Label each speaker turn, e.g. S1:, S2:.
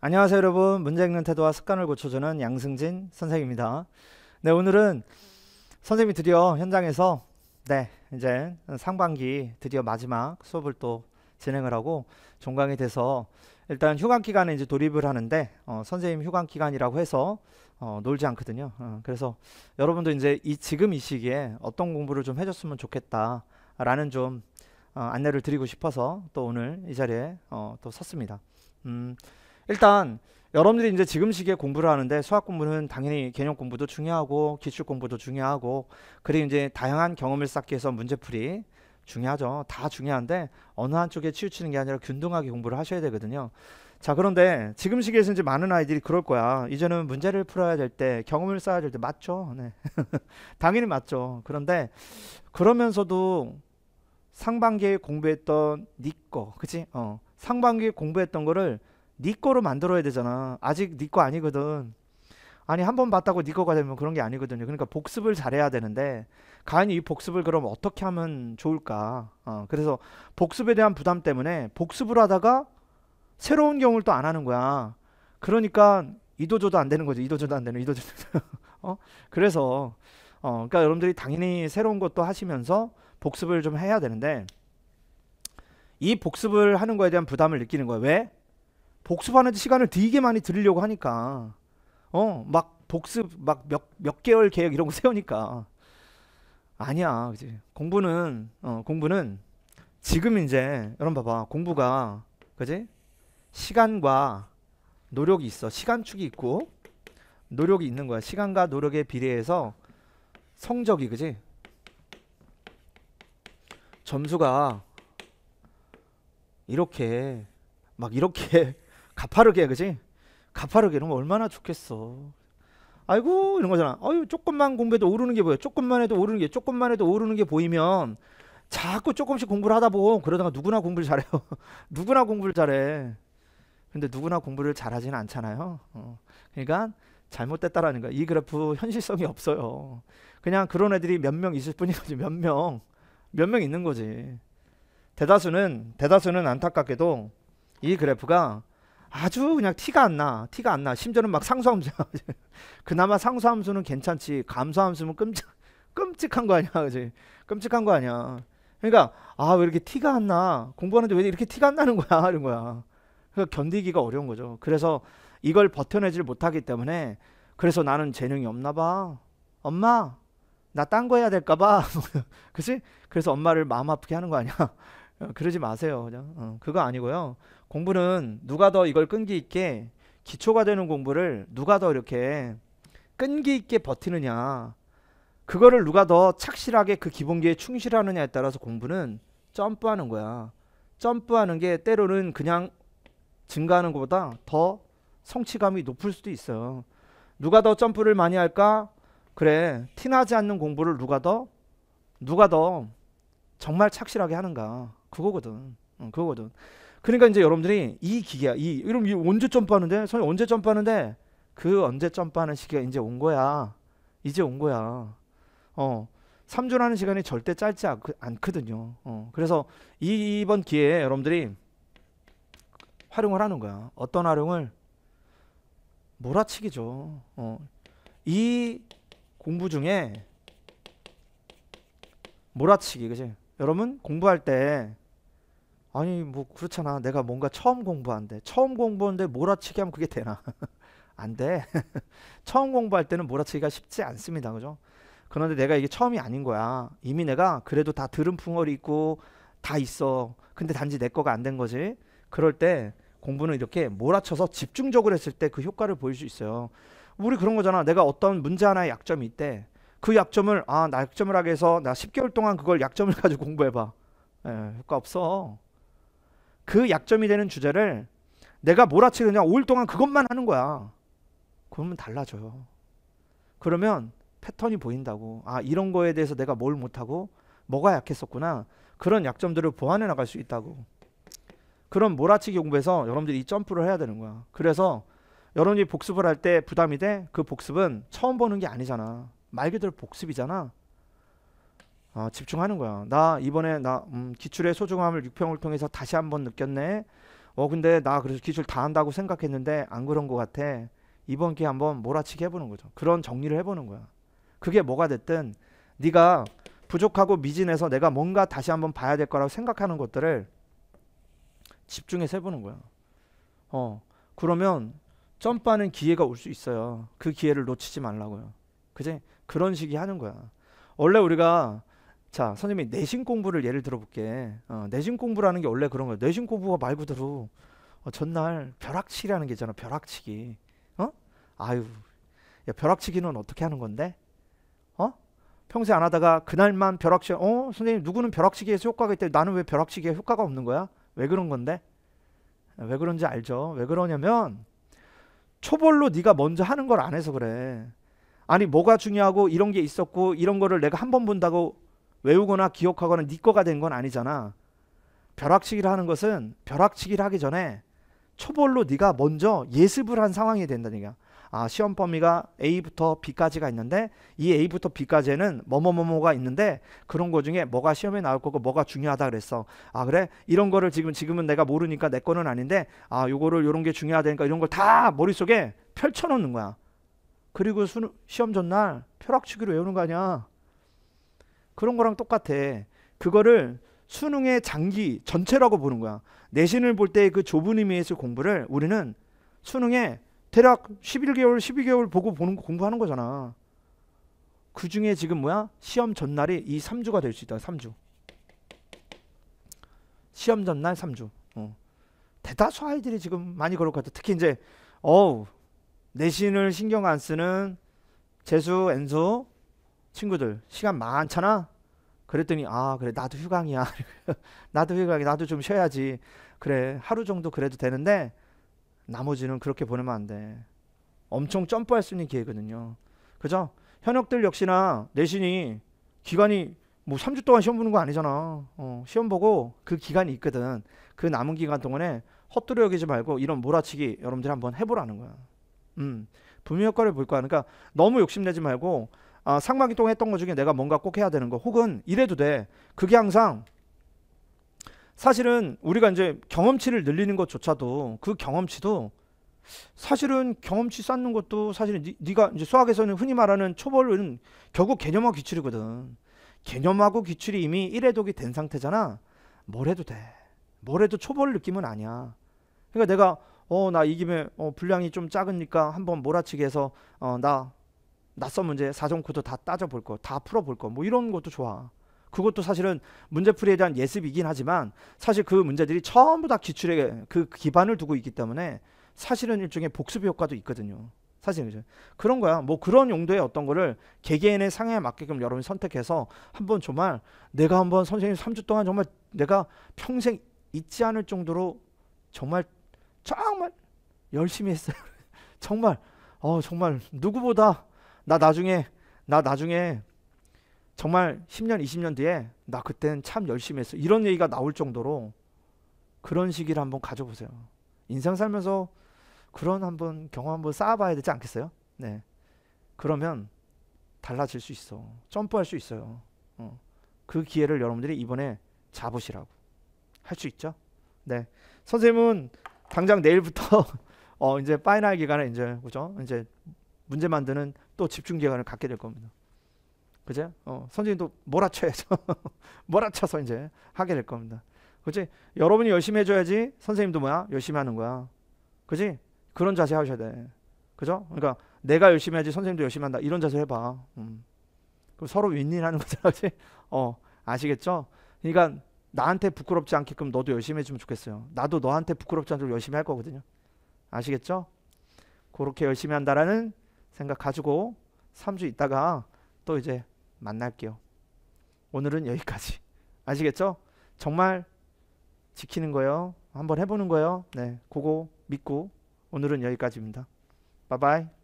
S1: 안녕하세요 여러분 문제 읽는 태도와 습관을 고쳐주는 양승진 선생입니다 네 오늘은 선생님이 드디어 현장에서 네 이제 상반기 드디어 마지막 수업을 또 진행을 하고 종강이 돼서 일단 휴강 기간에 이제 돌입을 하는데 어, 선생님 휴강 기간이라고 해서 어, 놀지 않거든요 어, 그래서 여러분도 이제 이 지금 이 시기에 어떤 공부를 좀 해줬으면 좋겠다 라는 좀 어, 안내를 드리고 싶어서 또 오늘 이 자리에 어, 또 섰습니다 음, 일단 여러분들이 이제 지금 시기에 공부를 하는데 수학 공부는 당연히 개념 공부도 중요하고 기출 공부도 중요하고 그리고 이제 다양한 경험을 쌓기 위해서 문제풀이 중요하죠. 다 중요한데 어느 한쪽에 치우치는 게 아니라 균등하게 공부를 하셔야 되거든요. 자 그런데 지금 시기에서 이제 많은 아이들이 그럴 거야. 이제는 문제를 풀어야 될 때 경험을 쌓아야 될 때 맞죠. 네. 당연히 맞죠. 그런데 그러면서도 상반기에 공부했던 니꺼 네 그치? 어. 상반기에 공부했던 거를 네 거로 만들어야 되잖아. 아직 니거 네 아니거든. 아니 한 번 봤다고 네 거가 되면 그런 게 아니거든요. 그러니까 복습을 잘해야 되는데 가연이이 복습을 그럼 어떻게 하면 좋을까? 어, 그래서 복습에 대한 부담 때문에 복습을 하다가 새로운 경우를또 안 하는 거야. 그러니까 이도저도 안 되는 거죠 이도저도 안 되는 이도저도. 어? 그래서 어, 그러니까 여러분들이 당연히 새로운 것도 하시면서 복습을 좀 해야 되는데 이 복습을 하는 거에 대한 부담을 느끼는 거예요. 왜? 복습하는 시간을 되게 많이 들으려고 하니까 어 막 복습 막 몇 몇 개월 계획 이런 거 세우니까 아니야 그지 공부는 어 공부는 지금 이제 여러분 봐봐 공부가 그지 시간과 노력이 있어 시간축이 있고 노력이 있는 거야 시간과 노력에 비례해서 성적이 그지 점수가 이렇게 막 이렇게 가파르게 그지? 가파르게 이런 거 얼마나 좋겠어. 아이고 이런 거잖아. 어유 조금만 공부해도 오르는 게 보여. 조금만 해도 오르는 게 조금만 해도 오르는 게 보이면 자꾸 조금씩 공부를 하다 보면 그러다가 누구나 공부를 잘해요. 누구나 공부를 잘해. 근데 누구나 공부를 잘하진 않잖아요. 어. 그러니까 잘못됐다라는 거야. 이 그래프 현실성이 없어요. 그냥 그런 애들이 몇 명 있을 뿐이 거지. 몇 명. 몇 명 있는 거지. 대다수는 대다수는 안타깝게도 이 그래프가 아주 그냥 티가 안 나. 티가 안 나. 심지어는 막 상수함수. 그나마 상수함수는 괜찮지. 감수함수는 끔찍, 끔찍한 거 아니야. 그지? 끔찍한 거 아니야. 그러니까, 아, 왜 이렇게 티가 안 나? 공부하는데 왜 이렇게 티가 안 나는 거야? 이런 거야. 그러니까 견디기가 어려운 거죠. 그래서 이걸 버텨내질 못하기 때문에, 그래서 나는 재능이 없나 봐. 엄마, 나 딴 거 해야 될까 봐. 그지? 그래서 엄마를 마음 아프게 하는 거 아니야. 어, 그러지 마세요. 그냥 어, 그거 아니고요. 공부는 누가 더 이걸 끈기 있게 기초가 되는 공부를 누가 더 이렇게 끈기 있게 버티느냐 그거를 누가 더 착실하게 그 기본기에 충실하느냐에 따라서 공부는 점프하는 거야. 점프하는 게 때로는 그냥 증가하는 것보다 더 성취감이 높을 수도 있어요. 누가 더 점프를 많이 할까? 그래 티나지 않는 공부를 누가 더 누가 더 정말 착실하게 하는가 그거거든 응, 어, 그거거든 그러니까 이제 여러분들이 이 기계야 이 이런 이 언제 점프하는데 선생 언제 점프하는데 그 언제 점프하는 시기가 이제 온 거야 이제 온 거야 어 3주라는 시간이 절대 짧지 않, 않거든요 어 그래서 이, 이번 기회에 여러분들이 활용을 하는 거야 어떤 활용을 몰아치기죠 어이 공부 중에 몰아치기 그지 여러분 공부할 때 아니 뭐 그렇잖아 내가 뭔가 처음 공부한데 처음 공부하는데 몰아치기 하면 그게 되나 안돼 처음 공부할 때는 몰아치기가 쉽지 않습니다 그죠 그런데 내가 이게 처음이 아닌 거야 이미 내가 그래도 다 들은 풍월이 있고 다 있어 근데 단지 내 거가 안 된 거지 그럴 때 공부는 이렇게 몰아쳐서 집중적으로 했을 때 그 효과를 보일 수 있어요 우리 그런 거잖아 내가 어떤 문제 하나의 약점이 있대 그 약점을 아, 나 약점을 하게 해서 나 10개월 동안 그걸 약점을 가지고 공부해 봐. 에, 예, 효과 없어. 그 약점이 되는 주제를 내가 몰아치게 그냥 5일 동안 그것만 하는 거야. 그러면 달라져요. 그러면 패턴이 보인다고. 아, 이런 거에 대해서 내가 뭘 못하고 뭐가 약했었구나. 그런 약점들을 보완해 나갈 수 있다고. 그런 몰아치기 공부에서 여러분들이 이 점프를 해야 되는 거야. 그래서 여러분이 복습을 할 때 부담이 돼? 그 복습은 처음 보는 게 아니잖아. 말 그대로 복습이잖아. 어, 집중하는 거야. 나 이번에 나 음, 기출의 소중함을 6평을 통해서 다시 한번 느꼈네. 어 근데 나 그래서 기출 다 한다고 생각했는데 안 그런 것 같아. 이번 기회 한번 몰아치게 해보는 거죠. 그런 정리를 해보는 거야. 그게 뭐가 됐든 네가 부족하고 미진해서 내가 뭔가 다시 한번 봐야 될 거라고 생각하는 것들을 집중해서 해보는 거야. 어 그러면 점프하는 기회가 올 수 있어요. 그 기회를 놓치지 말라고요. 그제 그런 식이 하는 거야. 원래 우리가 자 선생님이 내신 공부를 예를 들어볼게. 어, 내신 공부라는 게 원래 그런 거야. 내신 공부가 말 그대로 어, 전날 벼락치기라는 게 있잖아. 벼락치기. 어? 아유, 야 벼락치기는 어떻게 하는 건데? 어? 평소에 안 하다가 그날만 벼락치기. 어? 선생님 누구는 벼락치기에서 효과가 있대. 나는 왜 벼락치기에 효과가 없는 거야? 왜 그런 건데? 아, 왜 그런지 알죠? 왜 그러냐면 초벌로 네가 먼저 하는 걸 안 해서 그래. 아니 뭐가 중요하고 이런 게 있었고 이런 거를 내가 한 번 본다고 외우거나 기억하거나 네 거가 된 건 아니잖아. 벼락치기를 하는 것은 벼락치기를 하기 전에 초벌로 네가 먼저 예습을 한 상황이 된다니까. 아 시험 범위가 A부터 B까지가 있는데 이 A부터 B까지에는 뭐뭐뭐뭐가 있는데 그런 거 중에 뭐가 시험에 나올 거고 뭐가 중요하다 그랬어 아 그래 이런 거를 지금 지금은 내가 모르니까 내 거는 아닌데 아 요거를 요런 게 중요하다니까 이런 걸 다 머릿속에 펼쳐놓는 거야 그리고 수, 시험 전날 표락치기로 외우는 거 아니야. 그런 거랑 똑같아. 그거를 수능의 장기 전체라고 보는 거야. 내신을 볼 때 그 좁은 의미에서 공부를 우리는 수능에 대략 11개월, 12개월 보고 보는 공부하는 거잖아. 그 중에 지금 뭐야? 시험 전날이 이 3주가 될 수 있다. 3주. 시험 전날 3주. 어. 대다수 아이들이 지금 많이 그럴 것 같아. 특히 이제 어우 내신을 신경 안 쓰는 재수, 엔소 친구들 시간 많잖아. 그랬더니 아 그래 나도 휴강이야. 나도 휴강이 나도 좀 쉬어야지. 그래 하루 정도 그래도 되는데 나머지는 그렇게 보내면 안 돼. 엄청 점프할 수 있는 기회거든요. 그죠? 현역들 역시나 내신이 기간이 뭐 3주 동안 시험 보는 거 아니잖아. 어, 시험 보고 그 기간이 있거든. 그 남은 기간 동안에 헛두려 여기지 말고 이런 몰아치기 여러분들이 한번 해보라는 거야. 음, 부유 효과를 볼 거야. 그러니까 너무 욕심내지 말고 아, 상막이동 했던 것 중에 내가 뭔가 꼭 해야 되는 거 혹은 이래도 돼. 그게 항상 사실은 우리가 이제 경험치를 늘리는 것조차도 그 경험치도 사실은 경험치 쌓는 것도 사실은 니, 네가 이제 수학에서는 흔히 말하는 초벌은 결국 개념화 기출이거든. 개념하고 기출이 이미 일회독이된 상태잖아. 뭘 해도 돼. 뭘 해도 초벌 느낌은 아니야. 그러니까 내가 어나이 김에 어, 분량이 좀 작으니까 한번 몰아치기 해서 어나 낯선 문제 사전 코드 다 따져볼 거 다 풀어볼 거 뭐 이런 것도 좋아 그것도 사실은 문제풀이에 대한 예습이긴 하지만 사실 그 문제들이 전부 다 기출에 그 기반을 두고 있기 때문에 사실은 일종의 복습 효과도 있거든요. 사실은 그런 거야. 뭐 그런 용도의 어떤 거를 개개인의 상향에 맞게끔 여러분이 선택해서 한번 정말 내가 한번 선생님 3주 동안 정말 내가 평생 잊지 않을 정도로 정말 정말 열심히 했어요. 정말 어 정말 누구보다 나 나중에 나 나중에 정말 10년 20년 뒤에 나 그때는 참 열심히 했어. 이런 얘기가 나올 정도로 그런 시기를 한번 가져보세요. 인생 살면서 그런 한번 경험 한번 쌓아봐야 되지 않겠어요? 네. 그러면 달라질 수 있어. 점프할 수 있어요. 어. 그 기회를 여러분들이 이번에 잡으시라고. 할 수 있죠? 네. 선생님은 당장 내일부터 어 이제 파이널 기간에 이제 그죠? 이제 문제 만드는 또 집중 기간을 갖게 될 겁니다. 그죠? 어, 선생님도 몰아쳐야죠. 몰아쳐서 이제 하게 될 겁니다. 그지? 여러분이 열심히 해줘야지 선생님도 뭐야? 열심히 하는 거야. 그지? 그런 자세 하셔야 돼. 그죠? 그러니까 내가 열심히 해야지 선생님도 열심히 한다. 이런 자세 해봐. 음. 그럼 서로 윈윈 하는 거잖아. 어, 아시겠죠? 그러니까 나한테 부끄럽지 않게끔 너도 열심히 해주면 좋겠어요. 나도 너한테 부끄럽지 않도록 열심히 할 거거든요. 아시겠죠? 그렇게 열심히 한다라는 생각 가지고 3주 있다가 또 이제 만날게요. 오늘은 여기까지. 아시겠죠? 정말 지키는 거예요. 한번 해보는 거예요. 네, 그거 믿고 오늘은 여기까지입니다. 바이바이.